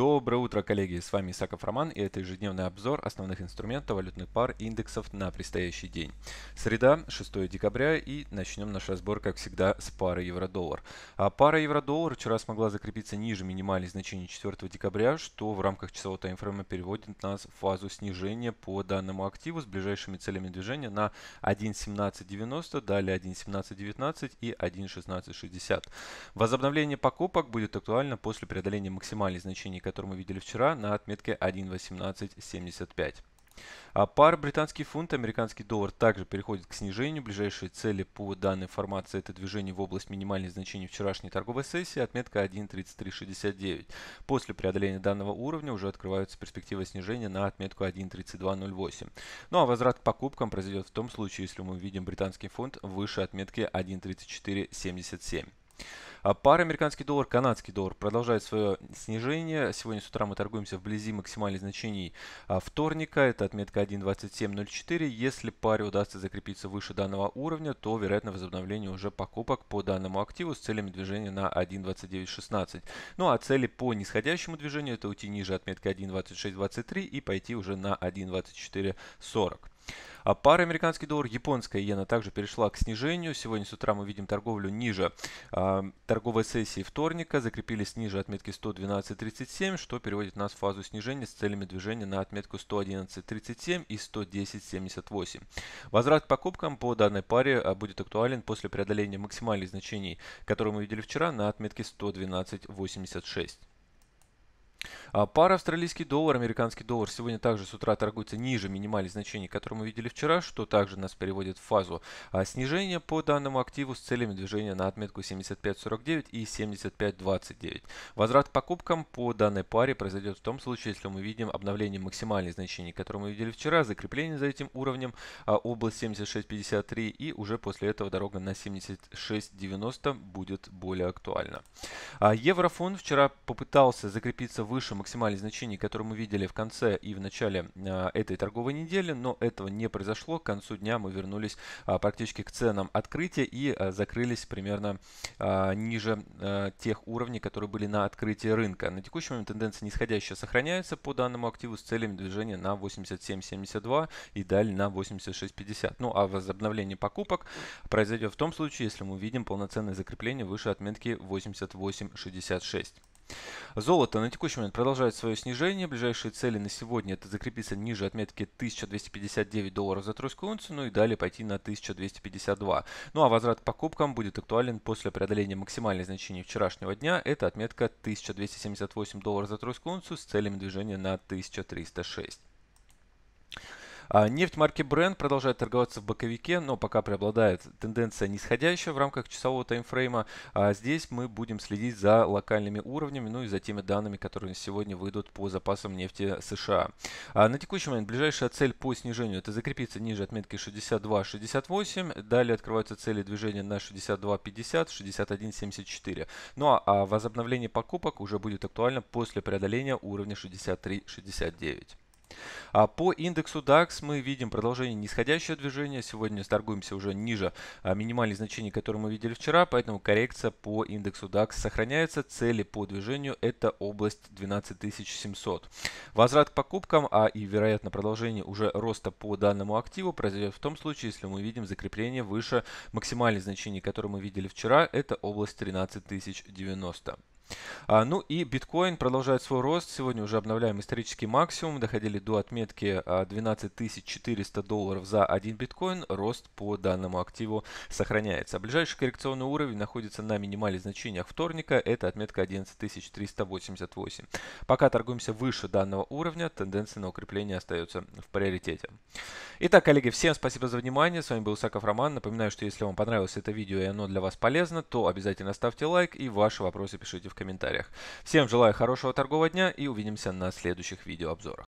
Доброе утро, коллеги! С вами Исаков Роман и это ежедневный обзор основных инструментов валютных пар индексов на предстоящий день. Среда, 6 декабря и начнем наш разбор, как всегда, с пары евро-доллар. А пара евро-доллар вчера смогла закрепиться ниже минимальных значений 4 декабря, что в рамках часового таймфрейма переводит нас в фазу снижения по данному активу с ближайшими целями движения на 1.1790, далее 1.1719 и 1.1660. Возобновление покупок будет актуально после преодоления максимальных значений которую мы видели вчера на отметке 1.1875. А пар британский фунт, американский доллар также переходит к снижению. Ближайшие цели по данной информации это движение в область минимальных значений вчерашней торговой сессии, отметка 1.3369. После преодоления данного уровня уже открываются перспективы снижения на отметку 1.3208. Ну а возврат к покупкам произойдет в том случае, если мы увидим британский фунт выше отметки 1.3477. А пара американский доллар, канадский доллар продолжает свое снижение. Сегодня с утра мы торгуемся вблизи максимальных значений а, вторника. Это отметка 1.2704. Если паре удастся закрепиться выше данного уровня, то вероятно возобновление уже покупок по данному активу с целями движения на 1.2916. Ну а цели по нисходящему движению это уйти ниже отметки 1.2623 и пойти уже на 1.2440. А пара американский доллар, японская иена также перешла к снижению. Сегодня с утра мы видим торговлю ниже а, торговой сессии вторника. Закрепились ниже отметки 112.37, что переводит нас в фазу снижения с целями движения на отметку 111.37 и 110.78. Возврат к покупкам по данной паре а, будет актуален после преодоления максимальных значений, которые мы видели вчера на отметке 112.86. А, пара австралийский доллар, американский доллар сегодня также с утра торгуется ниже минимальных значений, которые мы видели вчера, что также нас переводит в фазу а, снижения по данному активу с целями движения на отметку 75.49 и 75.29. Возврат к покупкам по данной паре произойдет в том случае, если мы видим обновление максимальных значений, которые мы видели вчера, закрепление за этим уровнем а, область 76.53 и уже после этого дорога на 76.90 будет более актуальна. Еврофон вчера попытался закрепиться в выше максимальных значений, которые мы видели в конце и в начале а, этой торговой недели, но этого не произошло. К концу дня мы вернулись а, практически к ценам открытия и а, закрылись примерно ниже тех уровней, которые были на открытии рынка. На текущий момент тенденция нисходящая сохраняется по данному активу с целями движения на 87.72 и далее на 86.50. Ну а возобновление покупок произойдет в том случае, если мы увидим полноценное закрепление выше отметки 88.66. Золото на текущий момент продолжает свое снижение. Ближайшие цели на сегодня это закрепиться ниже отметки 1259 долларов за тройскую унцию, ну и далее пойти на 1252. Ну а возврат к покупкам будет актуален после преодоления максимальной значения вчерашнего дня. Это отметка 1278 долларов за тройскую унцию с целями движения на 1306. А, нефть марки Brent продолжает торговаться в боковике, но пока преобладает тенденция нисходящая в рамках часового таймфрейма. А здесь мы будем следить за локальными уровнями, ну и за теми данными, которые сегодня выйдут по запасам нефти США. А на текущий момент ближайшая цель по снижению это закрепиться ниже отметки 62-68. Далее открываются цели движения на 62-50, 61-74. Ну а возобновление покупок уже будет актуально после преодоления уровня 63-69. А По индексу DAX мы видим продолжение нисходящего движения. Сегодня торгуемся уже ниже а, минимальных значений, которые мы видели вчера, поэтому коррекция по индексу DAX сохраняется. Цели по движению это область 12700. Возврат к покупкам, а и вероятно продолжение уже роста по данному активу произойдет в том случае, если мы видим закрепление выше максимальных значений, которые мы видели вчера, это область 13090. А, ну и биткоин продолжает свой рост. Сегодня уже обновляем исторический максимум. Доходили до отметки 12 а, 400 долларов за один биткоин. Рост по данному активу сохраняется. Ближайший коррекционный уровень находится на минимальных значениях вторника. Это отметка 11 388. Пока торгуемся выше данного уровня, тенденция на укрепление остается в приоритете. Итак, коллеги, всем спасибо за внимание. С вами был Саков Роман. Напоминаю, что если вам понравилось это видео и оно для вас полезно, то обязательно ставьте лайк и ваши вопросы пишите в комментариях комментариях. Всем желаю хорошего торгового дня и увидимся на следующих видеообзорах.